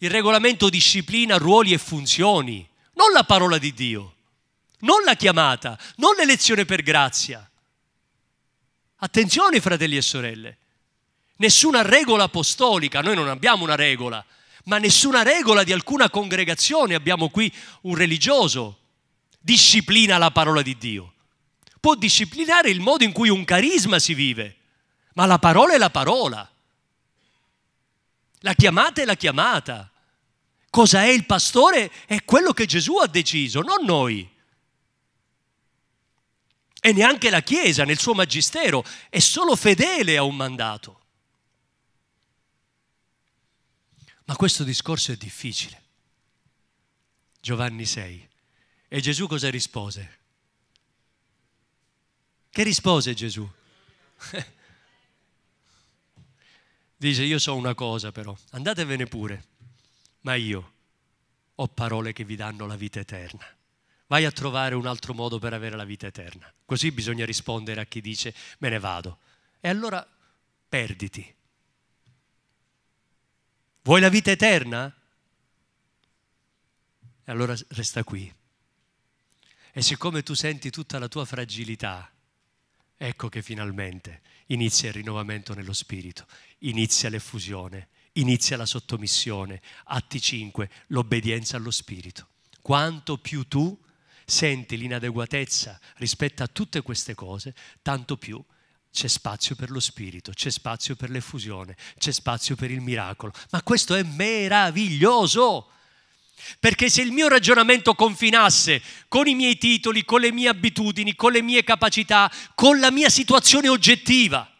Il regolamento disciplina ruoli e funzioni, non la parola di Dio, non la chiamata, non l'elezione per grazia. Attenzione fratelli e sorelle, nessuna regola apostolica, noi non abbiamo una regola, ma nessuna regola di alcuna congregazione, abbiamo qui un religioso, disciplina la parola di Dio. Può disciplinare il modo in cui un carisma si vive, ma la parola è la parola. La chiamata è la chiamata. Cosa è il pastore? È quello che Gesù ha deciso, non noi. E neanche la Chiesa nel suo magistero è solo fedele a un mandato. Ma questo discorso è difficile. Giovanni 6. E Gesù cosa rispose? Che rispose Gesù? (laughs) Dice, io so una cosa però, andatevene pure ma io ho parole che vi danno la vita eterna. Vai a trovare un altro modo per avere la vita eterna. Così bisogna rispondere a chi dice me ne vado. E allora perditi. Vuoi la vita eterna? E allora resta qui. E siccome tu senti tutta la tua fragilità, ecco che finalmente inizia il rinnovamento nello spirito, inizia l'effusione inizia la sottomissione. Atti 5, l'obbedienza allo Spirito. Quanto più tu senti l'inadeguatezza rispetto a tutte queste cose, tanto più c'è spazio per lo Spirito, c'è spazio per l'effusione, c'è spazio per il miracolo. Ma questo è meraviglioso! Perché se il mio ragionamento confinasse con i miei titoli, con le mie abitudini, con le mie capacità, con la mia situazione oggettiva,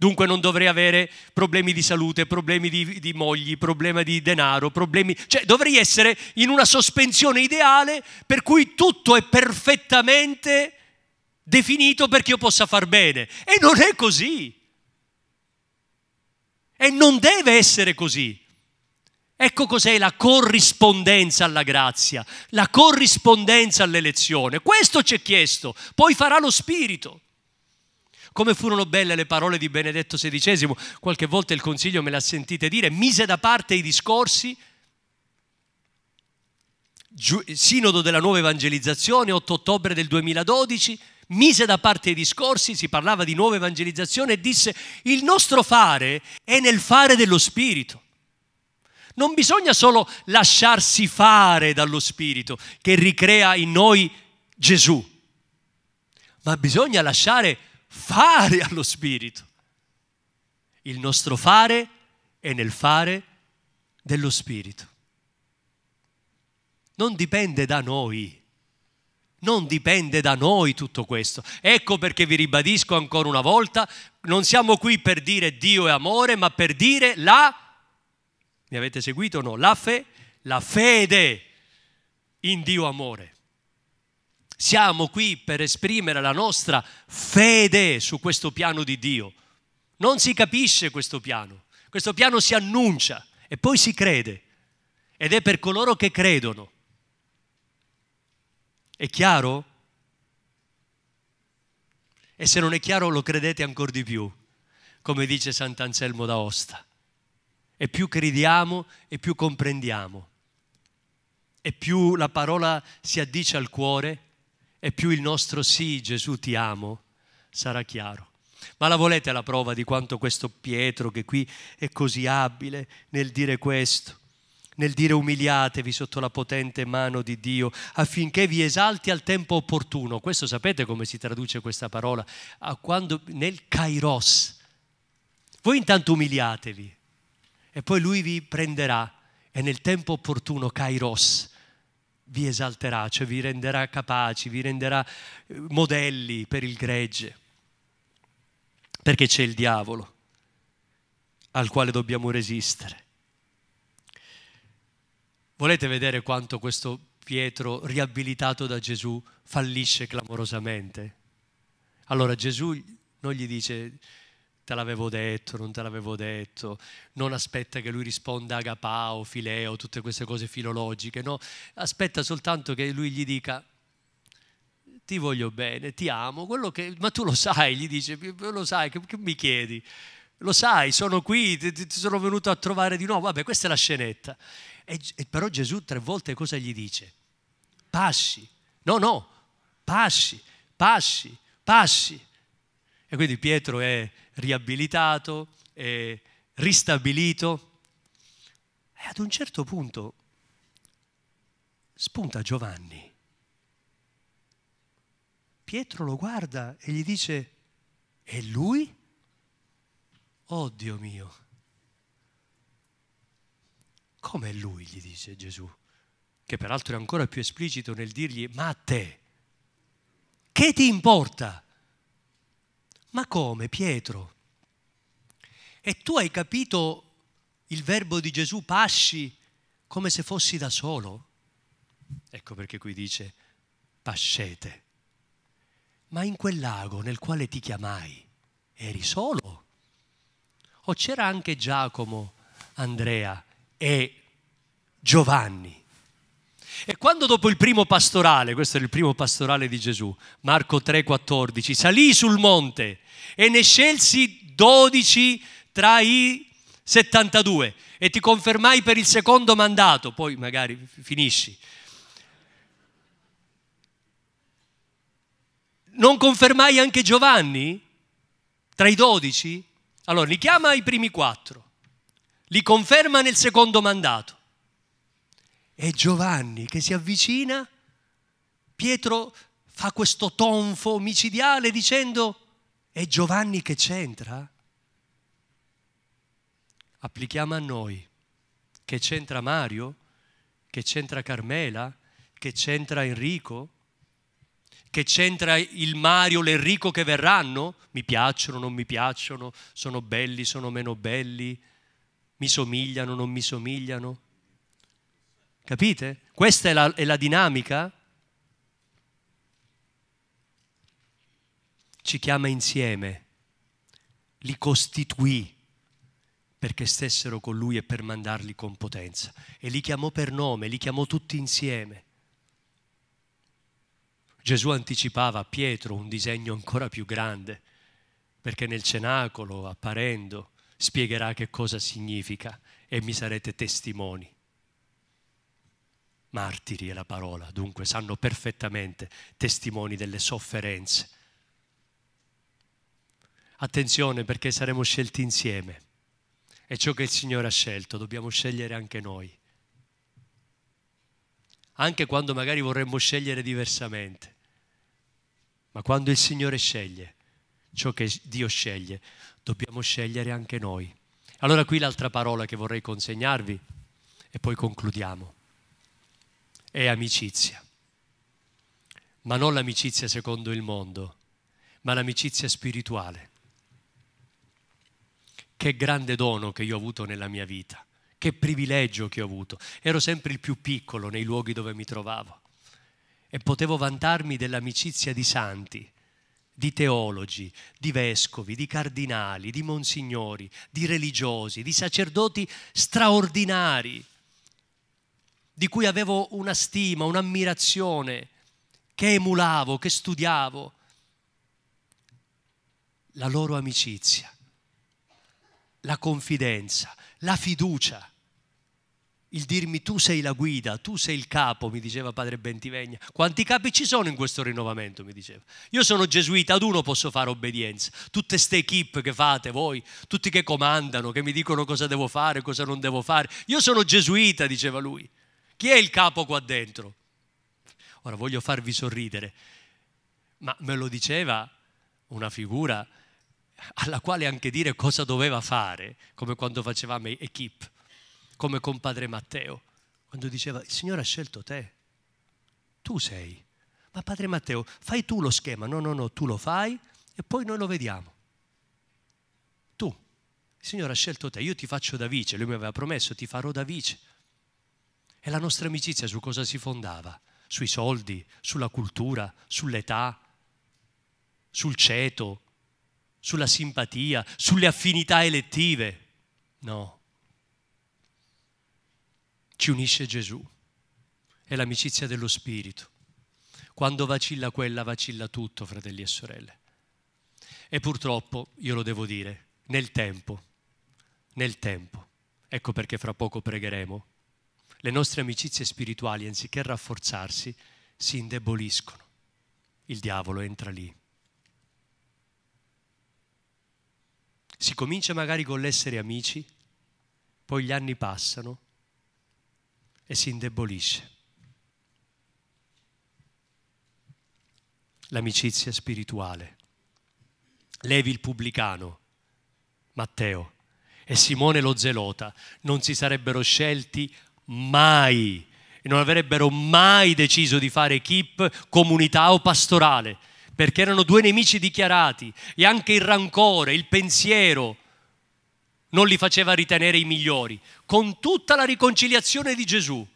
Dunque non dovrei avere problemi di salute, problemi di, di mogli, problemi di denaro, problemi... Cioè dovrei essere in una sospensione ideale per cui tutto è perfettamente definito perché io possa far bene. E non è così. E non deve essere così. Ecco cos'è la corrispondenza alla grazia, la corrispondenza all'elezione. Questo ci è chiesto, poi farà lo Spirito. Come furono belle le parole di Benedetto XVI, qualche volta il consiglio me l'ha sentite dire, mise da parte i discorsi, sinodo della nuova evangelizzazione, 8 ottobre del 2012, mise da parte i discorsi, si parlava di nuova evangelizzazione e disse il nostro fare è nel fare dello Spirito. Non bisogna solo lasciarsi fare dallo Spirito che ricrea in noi Gesù, ma bisogna lasciare fare allo Spirito. Il nostro fare è nel fare dello Spirito. Non dipende da noi. Non dipende da noi tutto questo. Ecco perché vi ribadisco ancora una volta, non siamo qui per dire Dio è amore, ma per dire la, mi avete seguito o no? La, fe, la fede in Dio amore. Siamo qui per esprimere la nostra fede su questo piano di Dio. Non si capisce questo piano. Questo piano si annuncia e poi si crede. Ed è per coloro che credono. È chiaro? E se non è chiaro lo credete ancora di più, come dice Sant'Anselmo d'Aosta. E più crediamo e più comprendiamo. E più la parola si addice al cuore e più il nostro sì, Gesù ti amo, sarà chiaro. Ma la volete la prova di quanto questo Pietro, che qui è così abile nel dire questo, nel dire umiliatevi sotto la potente mano di Dio affinché vi esalti al tempo opportuno. Questo sapete come si traduce questa parola? A Quando, nel kairos. Voi intanto umiliatevi e poi lui vi prenderà e nel tempo opportuno kairos vi esalterà, cioè vi renderà capaci, vi renderà eh, modelli per il gregge. Perché c'è il diavolo al quale dobbiamo resistere. Volete vedere quanto questo Pietro, riabilitato da Gesù, fallisce clamorosamente? Allora Gesù non gli dice te l'avevo detto, non te l'avevo detto, non aspetta che lui risponda agapao, fileo, tutte queste cose filologiche, no, aspetta soltanto che lui gli dica ti voglio bene, ti amo, che, ma tu lo sai, gli dice, lo sai, che, che mi chiedi? Lo sai, sono qui, ti, ti, sono venuto a trovare di nuovo, vabbè questa è la scenetta. E, e però Gesù tre volte cosa gli dice? Pasci, no, no, pasci, pasci, pasci. E quindi Pietro è riabilitato, è ristabilito. E ad un certo punto spunta Giovanni. Pietro lo guarda e gli dice, è lui? Oh Dio mio, come è lui? gli dice Gesù, che peraltro è ancora più esplicito nel dirgli, ma a te, che ti importa? Ma come, Pietro? E tu hai capito il verbo di Gesù, pasci, come se fossi da solo? Ecco perché qui dice, pascete. Ma in quel lago nel quale ti chiamai, eri solo? O c'era anche Giacomo, Andrea e Giovanni? E quando dopo il primo pastorale, questo era il primo pastorale di Gesù, Marco 3,14, salì sul monte e ne scelsi 12 tra i 72 e ti confermai per il secondo mandato, poi magari finisci. Non confermai anche Giovanni tra i 12? Allora li chiama i primi quattro, li conferma nel secondo mandato è Giovanni che si avvicina, Pietro fa questo tonfo micidiale dicendo è Giovanni che c'entra? Applichiamo a noi. Che c'entra Mario? Che c'entra Carmela? Che c'entra Enrico? Che c'entra il Mario, l'Enrico che verranno? Mi piacciono, non mi piacciono, sono belli, sono meno belli, mi somigliano, non mi somigliano. Capite? Questa è la, è la dinamica. Ci chiama insieme, li costituì perché stessero con lui e per mandarli con potenza. E li chiamò per nome, li chiamò tutti insieme. Gesù anticipava a Pietro un disegno ancora più grande, perché nel cenacolo, apparendo, spiegherà che cosa significa e mi sarete testimoni. Martiri è la parola, dunque sanno perfettamente testimoni delle sofferenze. Attenzione perché saremo scelti insieme. È ciò che il Signore ha scelto, dobbiamo scegliere anche noi. Anche quando magari vorremmo scegliere diversamente. Ma quando il Signore sceglie ciò che Dio sceglie, dobbiamo scegliere anche noi. Allora qui l'altra parola che vorrei consegnarvi e poi concludiamo è amicizia, ma non l'amicizia secondo il mondo, ma l'amicizia spirituale. Che grande dono che io ho avuto nella mia vita, che privilegio che ho avuto. Ero sempre il più piccolo nei luoghi dove mi trovavo e potevo vantarmi dell'amicizia di santi, di teologi, di vescovi, di cardinali, di monsignori, di religiosi, di sacerdoti straordinari di cui avevo una stima, un'ammirazione, che emulavo, che studiavo, la loro amicizia, la confidenza, la fiducia, il dirmi tu sei la guida, tu sei il capo, mi diceva padre Bentivegna. Quanti capi ci sono in questo rinnovamento, mi diceva. Io sono gesuita, ad uno posso fare obbedienza. Tutte queste equip che fate voi, tutti che comandano, che mi dicono cosa devo fare, cosa non devo fare. Io sono gesuita, diceva lui. Chi è il capo qua dentro? Ora voglio farvi sorridere, ma me lo diceva una figura alla quale anche dire cosa doveva fare, come quando facevamo equip, come con padre Matteo, quando diceva il Signore ha scelto te, tu sei. Ma padre Matteo, fai tu lo schema, no, no, no, tu lo fai e poi noi lo vediamo. Tu, il Signore ha scelto te, io ti faccio da vice, lui mi aveva promesso, ti farò da vice. E la nostra amicizia su cosa si fondava? Sui soldi, sulla cultura, sull'età, sul ceto, sulla simpatia, sulle affinità elettive. No. Ci unisce Gesù. È l'amicizia dello Spirito. Quando vacilla quella, vacilla tutto, fratelli e sorelle. E purtroppo, io lo devo dire, nel tempo, nel tempo, ecco perché fra poco pregheremo, le nostre amicizie spirituali, anziché rafforzarsi, si indeboliscono. Il diavolo entra lì. Si comincia magari con l'essere amici, poi gli anni passano e si indebolisce. L'amicizia spirituale. Levi il pubblicano, Matteo, e Simone lo zelota non si sarebbero scelti mai e non avrebbero mai deciso di fare equip, comunità o pastorale, perché erano due nemici dichiarati e anche il rancore, il pensiero non li faceva ritenere i migliori. Con tutta la riconciliazione di Gesù,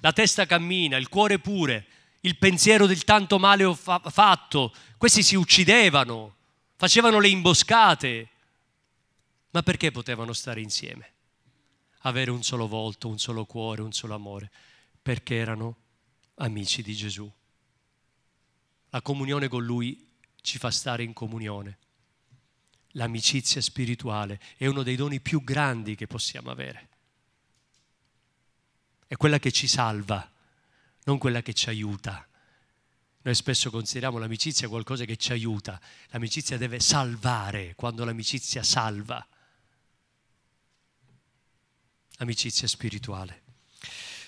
la testa cammina, il cuore pure, il pensiero del tanto male ho fa- fatto, questi si uccidevano, facevano le imboscate, ma perché potevano stare insieme? avere un solo volto, un solo cuore, un solo amore, perché erano amici di Gesù. La comunione con Lui ci fa stare in comunione. L'amicizia spirituale è uno dei doni più grandi che possiamo avere. È quella che ci salva, non quella che ci aiuta. Noi spesso consideriamo l'amicizia qualcosa che ci aiuta, l'amicizia deve salvare quando l'amicizia salva amicizia spirituale.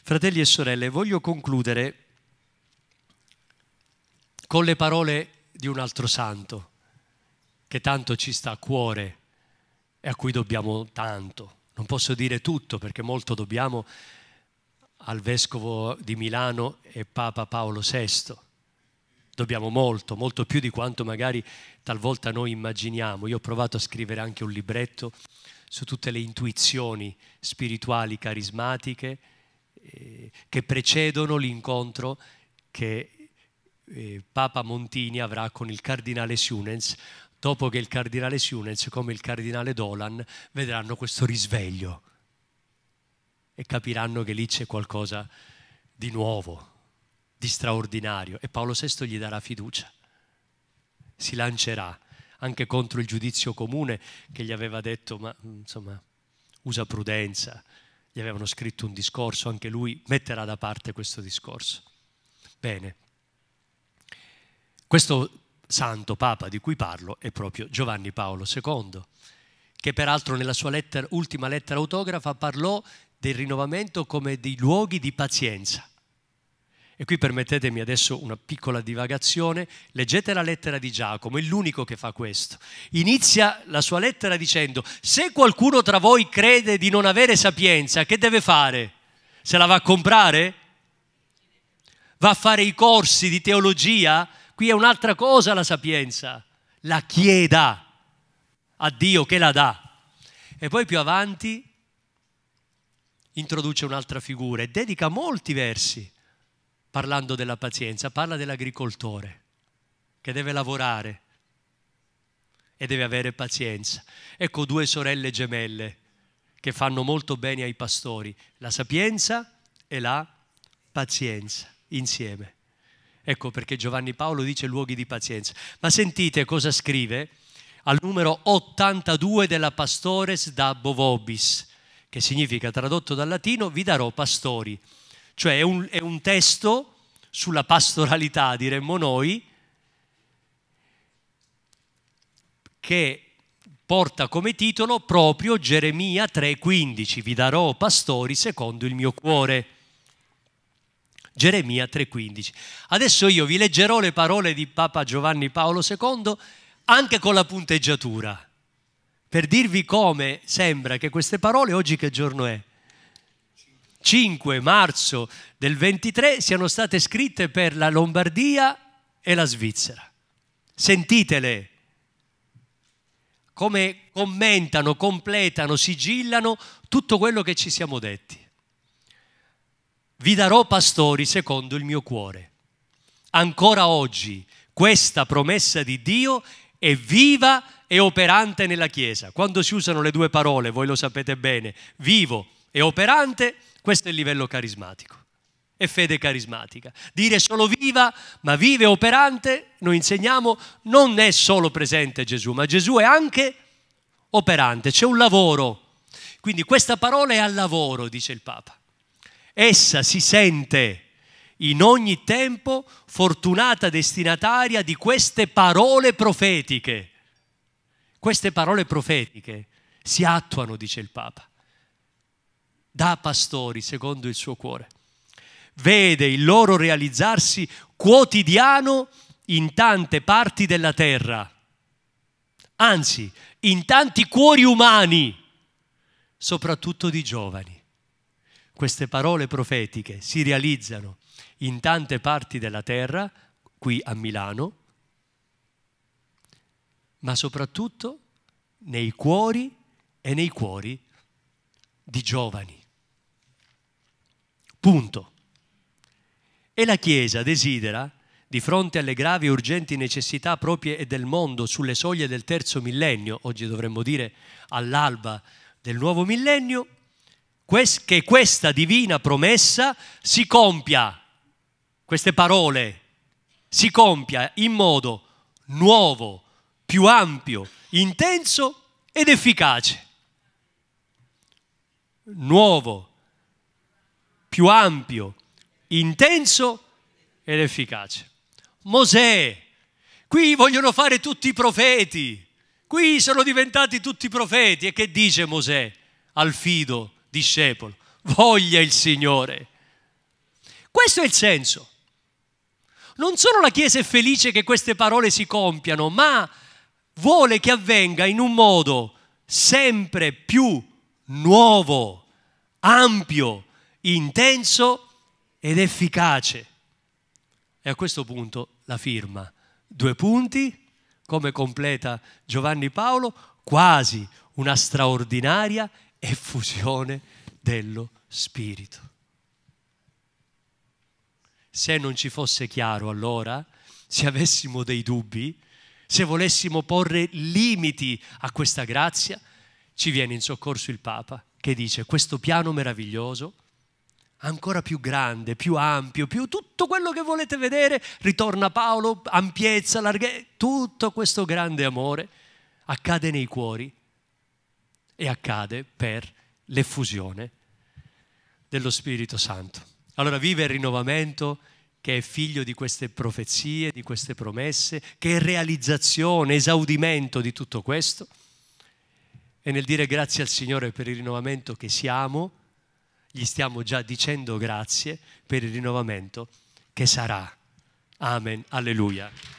Fratelli e sorelle, voglio concludere con le parole di un altro santo che tanto ci sta a cuore e a cui dobbiamo tanto. Non posso dire tutto perché molto dobbiamo al vescovo di Milano e Papa Paolo VI. Dobbiamo molto, molto più di quanto magari talvolta noi immaginiamo. Io ho provato a scrivere anche un libretto su tutte le intuizioni spirituali carismatiche eh, che precedono l'incontro che eh, Papa Montini avrà con il cardinale Sunens dopo che il cardinale Sunens come il cardinale Dolan vedranno questo risveglio e capiranno che lì c'è qualcosa di nuovo, di straordinario e Paolo VI gli darà fiducia, si lancerà anche contro il giudizio comune che gli aveva detto, ma mm, insomma, usa prudenza, gli avevano scritto un discorso, anche lui metterà da parte questo discorso. Bene, questo santo papa di cui parlo è proprio Giovanni Paolo II, che peraltro nella sua letter, ultima lettera autografa parlò del rinnovamento come di luoghi di pazienza. E qui permettetemi adesso una piccola divagazione. Leggete la lettera di Giacomo, è l'unico che fa questo. Inizia la sua lettera dicendo, se qualcuno tra voi crede di non avere sapienza, che deve fare? Se la va a comprare? Va a fare i corsi di teologia? Qui è un'altra cosa la sapienza. La chieda a Dio che la dà. E poi più avanti introduce un'altra figura e dedica molti versi parlando della pazienza, parla dell'agricoltore che deve lavorare e deve avere pazienza. Ecco due sorelle gemelle che fanno molto bene ai pastori, la sapienza e la pazienza insieme. Ecco perché Giovanni Paolo dice luoghi di pazienza. Ma sentite cosa scrive al numero 82 della Pastores da Bovobis, che significa tradotto dal latino vi darò pastori. Cioè è un, è un testo sulla pastoralità, diremmo noi, che porta come titolo proprio Geremia 3:15, vi darò pastori secondo il mio cuore. Geremia 3:15. Adesso io vi leggerò le parole di Papa Giovanni Paolo II anche con la punteggiatura, per dirvi come sembra che queste parole, oggi che giorno è? 5 marzo del 23 siano state scritte per la Lombardia e la Svizzera. Sentitele come commentano, completano, sigillano tutto quello che ci siamo detti. Vi darò pastori secondo il mio cuore. Ancora oggi questa promessa di Dio è viva e operante nella Chiesa. Quando si usano le due parole, voi lo sapete bene, vivo e operante, questo è il livello carismatico. È fede carismatica. Dire solo viva, ma vive operante, noi insegniamo, non è solo presente Gesù, ma Gesù è anche operante, c'è un lavoro. Quindi questa parola è al lavoro, dice il Papa. Essa si sente in ogni tempo fortunata destinataria di queste parole profetiche. Queste parole profetiche si attuano, dice il Papa da pastori secondo il suo cuore. Vede il loro realizzarsi quotidiano in tante parti della terra, anzi in tanti cuori umani, soprattutto di giovani. Queste parole profetiche si realizzano in tante parti della terra, qui a Milano, ma soprattutto nei cuori e nei cuori di giovani. Punto. E la Chiesa desidera, di fronte alle gravi e urgenti necessità proprie del mondo sulle soglie del terzo millennio, oggi dovremmo dire all'alba del nuovo millennio, che questa divina promessa si compia, queste parole, si compia in modo nuovo, più ampio, intenso ed efficace. Nuovo, più ampio, intenso ed efficace. Mosè, qui vogliono fare tutti i profeti, qui sono diventati tutti profeti. E che dice Mosè al fido discepolo? Voglia il Signore. Questo è il senso. Non solo la Chiesa è felice che queste parole si compiano, ma vuole che avvenga in un modo sempre più nuovo, ampio, intenso ed efficace. E a questo punto la firma. Due punti, come completa Giovanni Paolo, quasi una straordinaria effusione dello Spirito. Se non ci fosse chiaro allora, se avessimo dei dubbi, se volessimo porre limiti a questa grazia, ci viene in soccorso il Papa che dice questo piano meraviglioso ancora più grande, più ampio, più tutto quello che volete vedere, ritorna Paolo, ampiezza, larghezza, tutto questo grande amore accade nei cuori e accade per l'effusione dello Spirito Santo. Allora vive il rinnovamento che è figlio di queste profezie, di queste promesse, che è realizzazione, esaudimento di tutto questo. E nel dire grazie al Signore per il rinnovamento che siamo, gli stiamo già dicendo grazie per il rinnovamento che sarà. Amen, alleluia.